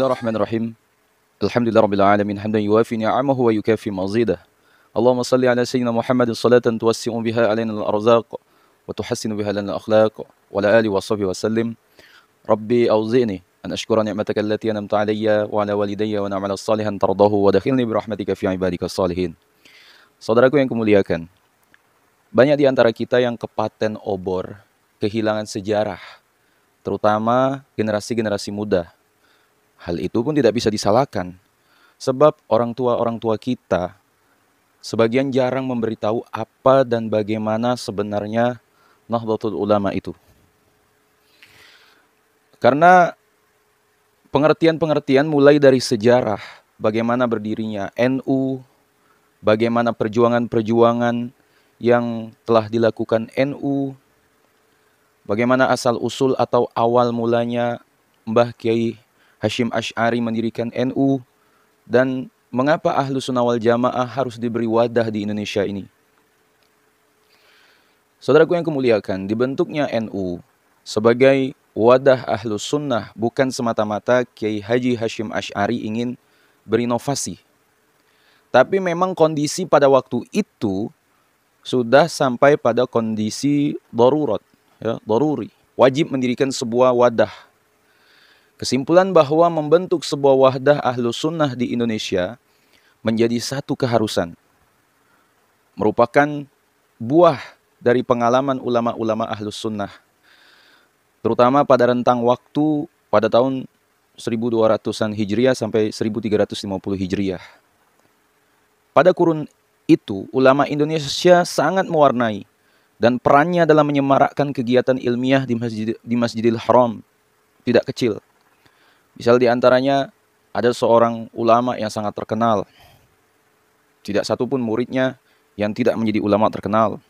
الرحمن الرحيم الحمد لله رب العالمين حمدا يوافي نعمه ويكافي مزيده اللهم صل على سيدنا محمد صلاة توسع بها علينا الأرزاق وتحسن بها لنا الأخلاق وعلى آله وصحبه وسلم ربي اوزعني أن أشكر نعمتك التي أنمت علي وعلى والدي وأن أعمل صالحا ترضاه ودخلني برحمتك في عبادك الصالحين صدركم يكون مليكا Banyak di antara kita yang kepaten obor, kehilangan sejarah, terutama generasi-generasi muda. Hal itu pun tidak bisa disalahkan, sebab orang tua-orang tua kita sebagian jarang memberitahu apa dan bagaimana sebenarnya Nahdlatul Ulama itu. Karena pengertian-pengertian mulai dari sejarah, bagaimana berdirinya NU, bagaimana perjuangan-perjuangan yang telah dilakukan NU, bagaimana asal-usul atau awal mulanya Mbah Kiai Hashim Ash'ari mendirikan NU, dan mengapa Ahlu Sunnah wal Jamaah harus diberi wadah di Indonesia ini. Saudaraku yang kemuliakan, dibentuknya NU sebagai wadah Ahlu Sunnah bukan semata-mata Kiai Haji Hashim Ash'ari ingin berinovasi. Tapi memang kondisi pada waktu itu sudah sampai pada kondisi darurat, ya, daruri. Wajib mendirikan sebuah wadah. Kesimpulan bahwa membentuk sebuah wadah ahlus sunnah di Indonesia menjadi satu keharusan. Merupakan buah dari pengalaman ulama-ulama ahlus sunnah. Terutama pada rentang waktu pada tahun 1200-an Hijriah sampai 1350 Hijriah. Pada kurun itu, ulama Indonesia sangat mewarnai dan perannya dalam menyemarakkan kegiatan ilmiah di, masjid, di Masjidil Haram tidak kecil. Misal di antaranya ada seorang ulama yang sangat terkenal. Tidak satu pun muridnya yang tidak menjadi ulama terkenal.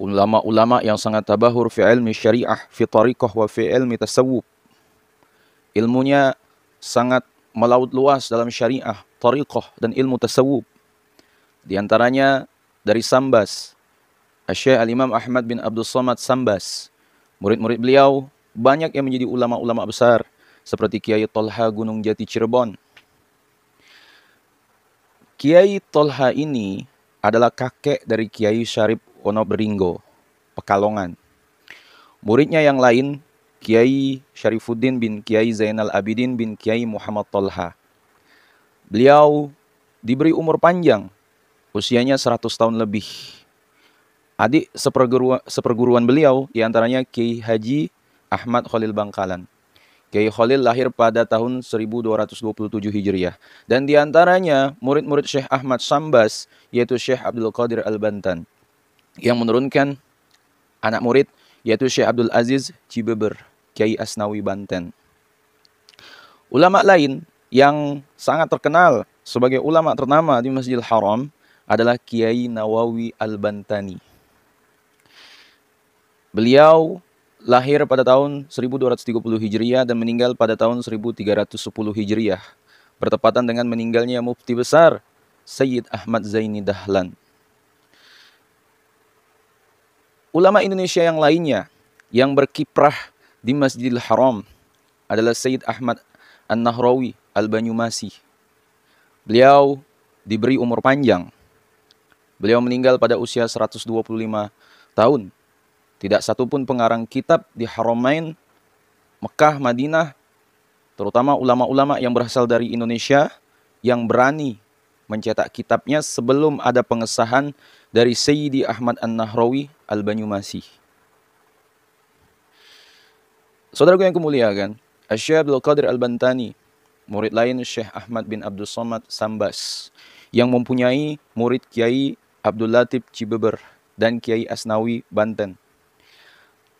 Ulama-ulama yang sangat tabahur fi ilmi syariah, fi tariqah wa fi ilmi tasawuf. Ilmunya sangat melaut luas dalam syariah, tariqah dan ilmu tasawuf. Di antaranya dari Sambas, Syekh Al-Imam Ahmad bin Abdul Somad Sambas. Murid-murid beliau banyak yang menjadi ulama-ulama besar seperti Kiai Tolha Gunung Jati Cirebon. Kiai Tolha ini adalah kakek dari Kiai Syarif Beringgo, Pekalongan. Muridnya yang lain Kiai Syarifuddin bin Kiai Zainal Abidin bin Kiai Muhammad Tolha. Beliau diberi umur panjang usianya 100 tahun lebih. Adik seperguruan, seperguruan beliau diantaranya Kiai Haji Ahmad Khalil Bangkalan. Kiai Khalil lahir pada tahun 1227 Hijriah. Dan diantaranya murid-murid Syekh Ahmad Sambas yaitu Syekh Abdul Qadir Al-Bantan yang menurunkan anak murid yaitu Syekh Abdul Aziz Cibeber, Kiai Asnawi Banten. Ulama lain yang sangat terkenal sebagai ulama ternama di Masjidil Haram adalah Kiai Nawawi Al-Bantani. Beliau lahir pada tahun 1230 Hijriah dan meninggal pada tahun 1310 Hijriah, bertepatan dengan meninggalnya mufti besar Sayyid Ahmad Zaini Dahlan. Ulama Indonesia yang lainnya yang berkiprah di Masjidil Haram adalah Sayyid Ahmad An-Nahrawi Al-Banyumasi. Beliau diberi umur panjang Beliau meninggal pada usia 125 tahun. Tidak satupun pengarang kitab di Haramain, Mekah, Madinah, terutama ulama-ulama yang berasal dari Indonesia, yang berani mencetak kitabnya sebelum ada pengesahan dari Sayyidi Ahmad An-Nahrawi Al-Banyumasih. Saudaraku yang kumuliakan, Syekh Abdul Qadir Al-Bantani, murid lain Syekh Ahmad bin Abdul Somad Sambas, yang mempunyai murid Kiai Abdul Latif Cibeber, dan Kiai Asnawi Banten.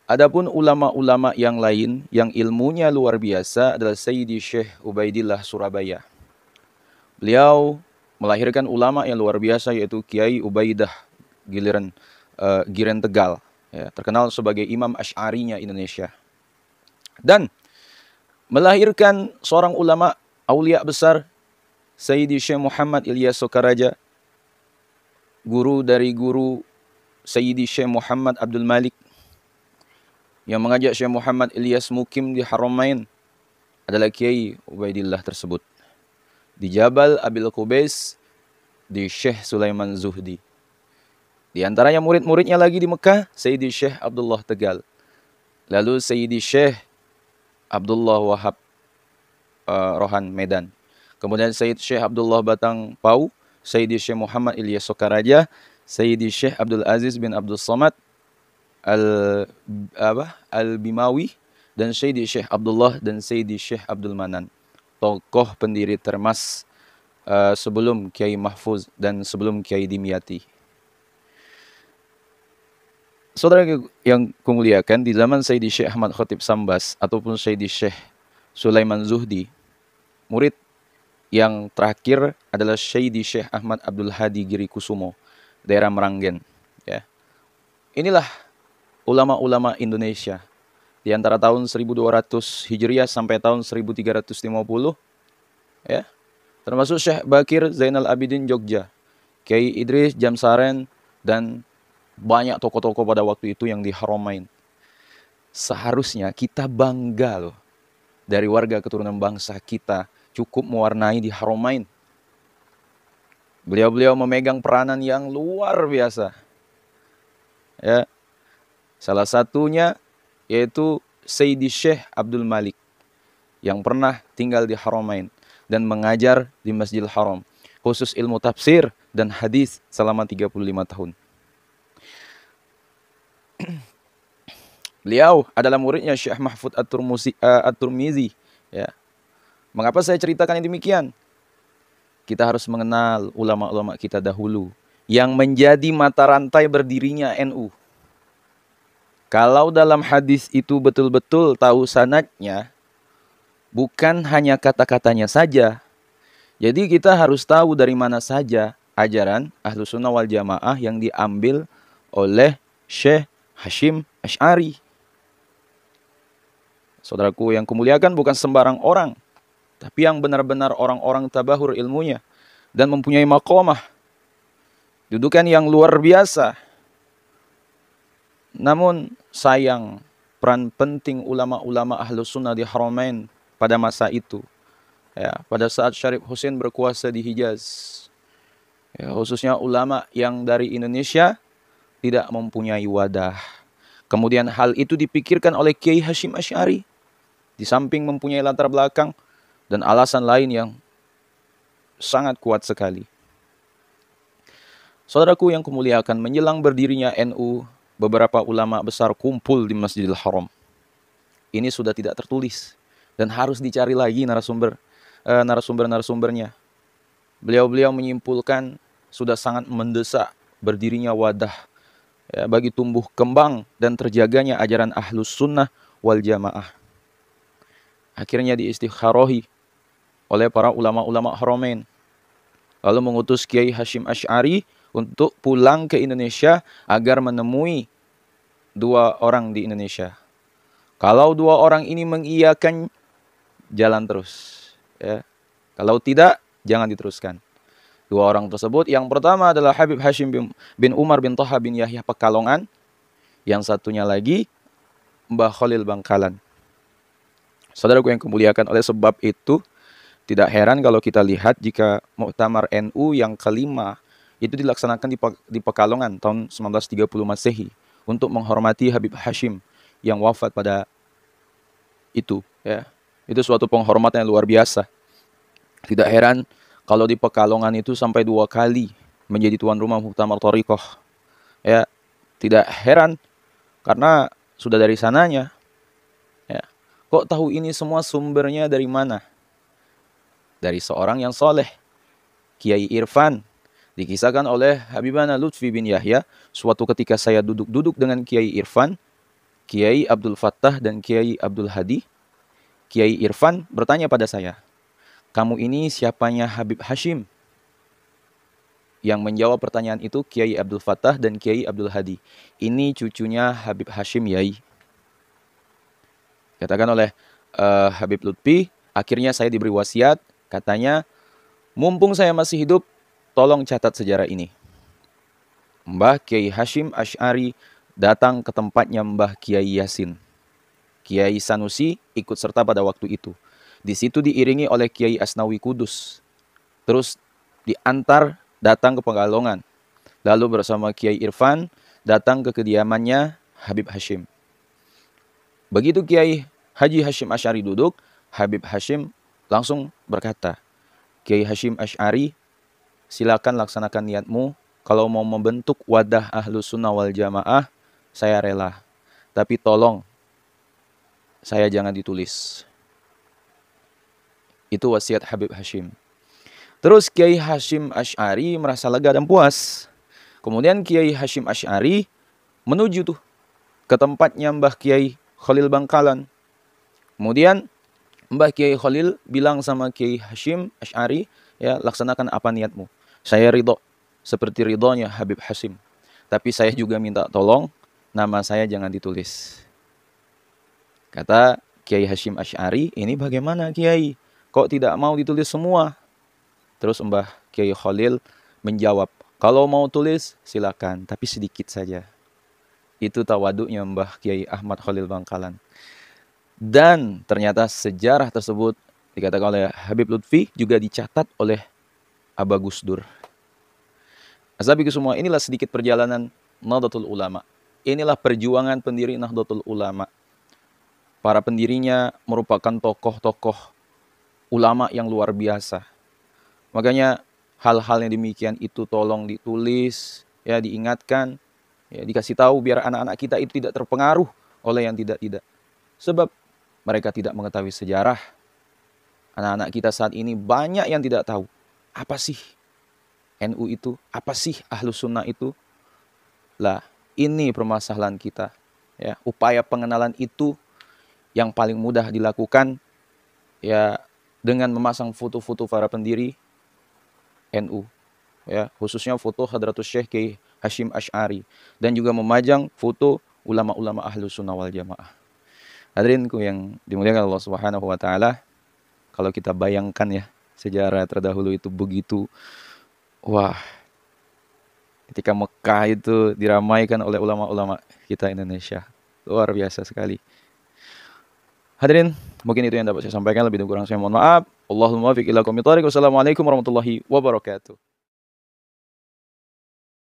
Adapun ulama-ulama yang lain yang ilmunya luar biasa adalah Sayyidi Syekh Ubaidillah Surabaya. Beliau melahirkan ulama yang luar biasa yaitu Kiai Ubaidah Giliran uh, Giren Tegal, ya, terkenal sebagai Imam Ash'arinya Indonesia. Dan melahirkan seorang ulama aulia besar Sayyidi Syekh Muhammad Ilyas Sokaraja guru dari guru Sayyidi Syekh Muhammad Abdul Malik yang mengajak Syekh Muhammad Ilyas Mukim di Haramain adalah Kiai Ubaidillah tersebut. Di Jabal Abil Qubais di Syekh Sulaiman Zuhdi. Di antaranya murid-muridnya lagi di Mekah, Sayyidi Syekh Abdullah Tegal. Lalu Sayyidi Syekh Abdullah Wahab uh, Rohan Medan. Kemudian Sayyid Syekh Abdullah Batang Pau, Sayyidi Syekh Muhammad Ilyas Sokaraja, Sayyidi Syekh Abdul Aziz bin Abdul Samad Al apa? Al Bimawi dan Sayyidi Syekh Abdullah dan Sayyidi Syekh Abdul Manan. Tokoh pendiri Termas uh, sebelum Kiai Mahfuz dan sebelum Kiai Dimyati. Saudara yang kumuliakan, di zaman Sayyidi Syekh Ahmad Khatib Sambas ataupun Sayyidi Syekh Sulaiman Zuhdi, murid yang terakhir adalah Syedi Syekh Ahmad Abdul Hadi Giri Kusumo, daerah Meranggen. Ya. Inilah ulama-ulama Indonesia di antara tahun 1200 Hijriah sampai tahun 1350 ya. Termasuk Syekh Bakir Zainal Abidin Jogja, Kiai Idris Jamsaren dan banyak tokoh-tokoh pada waktu itu yang dihormain. Seharusnya kita bangga loh dari warga keturunan bangsa kita cukup mewarnai di Haromain. Beliau-beliau memegang peranan yang luar biasa. Ya. Salah satunya yaitu Sayyidi Syekh Abdul Malik yang pernah tinggal di Haramain dan mengajar di Masjidil Haram khusus ilmu tafsir dan hadis selama 35 tahun. Beliau adalah muridnya Syekh Mahfud eh, At-Turmizi ya, Mengapa saya ceritakan yang demikian? Kita harus mengenal ulama-ulama kita dahulu yang menjadi mata rantai berdirinya NU. Kalau dalam hadis itu betul-betul tahu sanatnya, bukan hanya kata-katanya saja. Jadi kita harus tahu dari mana saja ajaran ahlu sunnah wal jamaah yang diambil oleh Syekh Hashim Ash'ari. Saudaraku yang kumuliakan bukan sembarang orang tapi yang benar-benar orang-orang tabahur ilmunya dan mempunyai makomah. Dudukan yang luar biasa. Namun sayang peran penting ulama-ulama ahlus sunnah di Haramain pada masa itu. Ya, pada saat Syarif Hussein berkuasa di Hijaz. Ya, khususnya ulama yang dari Indonesia tidak mempunyai wadah. Kemudian hal itu dipikirkan oleh Kiai Hashim Ash'ari. Di samping mempunyai latar belakang dan alasan lain yang sangat kuat sekali. Saudaraku yang kemuliakan, menjelang berdirinya NU, beberapa ulama besar kumpul di Masjidil Haram. Ini sudah tidak tertulis dan harus dicari lagi narasumber eh, narasumber-narasumbernya. Beliau-beliau menyimpulkan sudah sangat mendesak berdirinya wadah ya, bagi tumbuh kembang dan terjaganya ajaran ahlus sunnah wal jamaah. Akhirnya diistikharohi oleh para ulama-ulama Haramain. Lalu mengutus Kiai Hashim Ash'ari untuk pulang ke Indonesia agar menemui dua orang di Indonesia. Kalau dua orang ini mengiyakan, jalan terus. Ya. Kalau tidak, jangan diteruskan. Dua orang tersebut, yang pertama adalah Habib Hashim bin, Umar bin Toha bin Yahya Pekalongan. Yang satunya lagi, Mbah Khalil Bangkalan. Saudaraku yang kemuliakan oleh sebab itu, tidak heran kalau kita lihat jika Muktamar NU yang kelima itu dilaksanakan di, di Pekalongan tahun 1930 Masehi untuk menghormati Habib Hashim yang wafat pada itu ya. Itu suatu penghormatan yang luar biasa. Tidak heran kalau di Pekalongan itu sampai dua kali menjadi tuan rumah Muktamar Torikoh. Ya, tidak heran karena sudah dari sananya. Ya. Kok tahu ini semua sumbernya dari mana? dari seorang yang soleh. Kiai Irfan dikisahkan oleh Habibana Lutfi bin Yahya. Suatu ketika saya duduk-duduk dengan Kiai Irfan, Kiai Abdul Fattah dan Kiai Abdul Hadi. Kiai Irfan bertanya pada saya, kamu ini siapanya Habib Hashim? Yang menjawab pertanyaan itu Kiai Abdul Fattah dan Kiai Abdul Hadi. Ini cucunya Habib Hashim Yai. Katakan oleh uh, Habib Lutfi, akhirnya saya diberi wasiat Katanya, mumpung saya masih hidup, tolong catat sejarah ini. Mbah Kiai Hashim Ash'ari datang ke tempatnya Mbah Kiai Yasin. Kiai Sanusi ikut serta pada waktu itu. Di situ diiringi oleh Kiai Asnawi Kudus. Terus diantar datang ke Penggalongan Lalu bersama Kiai Irfan datang ke kediamannya Habib Hashim. Begitu Kiai Haji Hashim Ashari duduk, Habib Hashim langsung berkata, Kiai Hashim Ash'ari, silakan laksanakan niatmu. Kalau mau membentuk wadah ahlu sunnah wal jamaah, saya rela. Tapi tolong, saya jangan ditulis. Itu wasiat Habib Hashim. Terus Kiai Hashim Ash'ari merasa lega dan puas. Kemudian Kiai Hashim Ash'ari menuju tuh ke tempatnya Mbah Kiai Khalil Bangkalan. Kemudian Mbah Kiai Khalil bilang sama Kiai Hashim Ash'ari, ya laksanakan apa niatmu. Saya ridho, seperti ridhonya Habib Hashim. Tapi saya juga minta tolong, nama saya jangan ditulis. Kata Kiai Hashim Ash'ari, ini bagaimana Kiai? Kok tidak mau ditulis semua? Terus Mbah Kiai Khalil menjawab, kalau mau tulis silakan, tapi sedikit saja. Itu tawaduknya Mbah Kiai Ahmad Khalil Bangkalan. Dan ternyata sejarah tersebut dikatakan oleh Habib Lutfi juga dicatat oleh Aba Gusdur. Asabiku semua inilah sedikit perjalanan Nahdlatul Ulama. Inilah perjuangan pendiri Nahdlatul Ulama. Para pendirinya merupakan tokoh-tokoh ulama yang luar biasa. Makanya hal-hal yang demikian itu tolong ditulis, ya diingatkan, ya dikasih tahu biar anak-anak kita itu tidak terpengaruh oleh yang tidak-tidak. Sebab mereka tidak mengetahui sejarah. Anak-anak kita saat ini banyak yang tidak tahu. Apa sih NU itu? Apa sih Ahlus Sunnah itu? Lah, ini permasalahan kita. Ya, upaya pengenalan itu yang paling mudah dilakukan ya dengan memasang foto-foto para pendiri NU ya khususnya foto Hadratus Syekh Kiai Hashim Ash'ari dan juga memajang foto ulama-ulama ahlu sunnah wal jamaah. Hadirinku yang dimuliakan Allah Subhanahu wa taala, kalau kita bayangkan ya sejarah terdahulu itu begitu wah ketika Mekah itu diramaikan oleh ulama-ulama kita Indonesia. Luar biasa sekali. Hadirin, mungkin itu yang dapat saya sampaikan. Lebih kurang saya mohon maaf. Allahumma fiqilakum komitari. Wassalamualaikum warahmatullahi wabarakatuh.